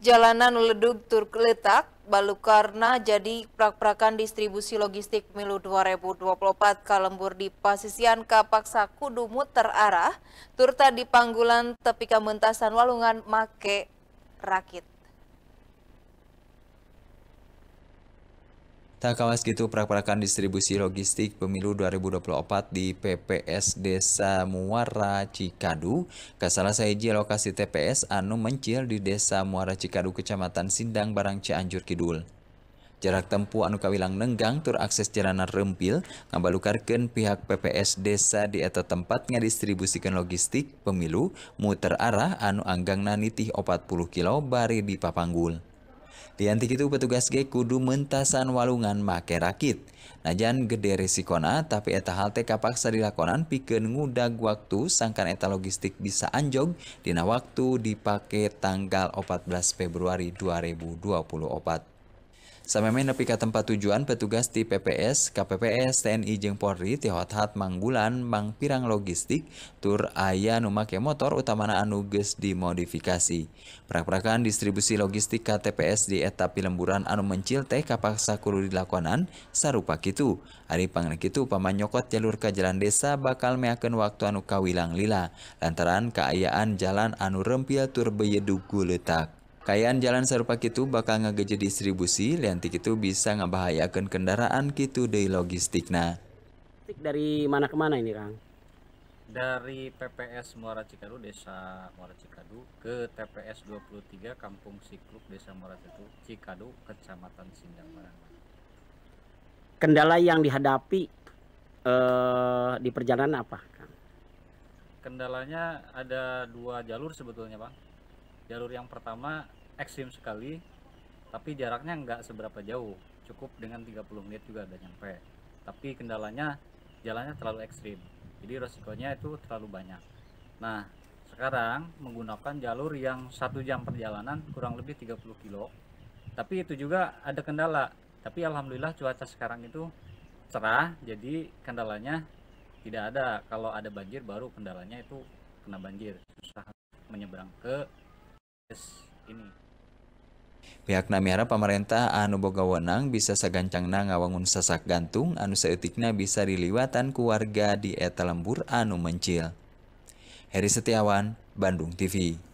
Jalanan leduk Turk letak Balukarna jadi prak-prakan distribusi logistik Milu 2024 kalembur di pasisian Kapak Saku Dumut terarah, turta di panggulan tepi kementasan walungan make rakit. Tak kawas gitu perak-perakan distribusi logistik pemilu 2024 di PPS Desa Muara Cikadu. Kesalahan saja lokasi TPS anu mencil di Desa Muara Cikadu Kecamatan Sindang Barang Cianjur Kidul. Jarak tempuh anu kawilang nenggang tur akses jalanan rempil ngabalukarkeun pihak PPS desa di atau tempatnya distribusikan logistik pemilu muter arah anu anggang nanitih 40 kilo bari di Papanggul. Diantik itu petugas ge kudu mentasan walungan make rakit. Najan gede resikona tapi eta hal teh kapaksa dilakonan piken ngudag waktu sangkan eta logistik bisa anjog dina waktu dipake tanggal 14 Februari 2024. Sampai nepi ke tempat tujuan petugas di PPS, KPPS, TNI Jeng Polri tihotat manggulan mang pirang logistik tur aya Numake motor utamana Anuges dimodifikasi. prak perakan distribusi logistik KTPS TPS di etap lemburan anu mencil teh kapaksa kuru dilakonan sarupa kitu. Ari pangna kitu pamanyokot jalur ke jalan desa bakal meyakinkan waktu anu kawilang lila lantaran keayaan jalan anu rempil tur beyedugu letak. Kayaan jalan serupa kitu bakal ngegeje distribusi, lianti kitu bisa ngebahayakan kendaraan kitu dari logistikna. Dari mana ke mana ini, Kang? Dari PPS Muara Cikadu, Desa Muara Cikadu, ke TPS 23, Kampung Sikluk, Desa Muara Cikadu, Cikadu Kecamatan Sindang Barat. Kendala yang dihadapi eh, di perjalanan apa, Kang? Kendalanya ada dua jalur sebetulnya, Bang jalur yang pertama ekstrim sekali tapi jaraknya nggak seberapa jauh cukup dengan 30 menit juga udah nyampe tapi kendalanya jalannya terlalu ekstrim jadi resikonya itu terlalu banyak nah sekarang menggunakan jalur yang satu jam perjalanan kurang lebih 30 kilo tapi itu juga ada kendala tapi alhamdulillah cuaca sekarang itu cerah jadi kendalanya tidak ada kalau ada banjir baru kendalanya itu kena banjir susah menyeberang ke pihak ini pemerintah anu boga wenang bisa na ngawangun sesak gantung anu seetikna bisa diliwatan keluarga di eta lembur anu mencil Heri Setiawan, Bandung TV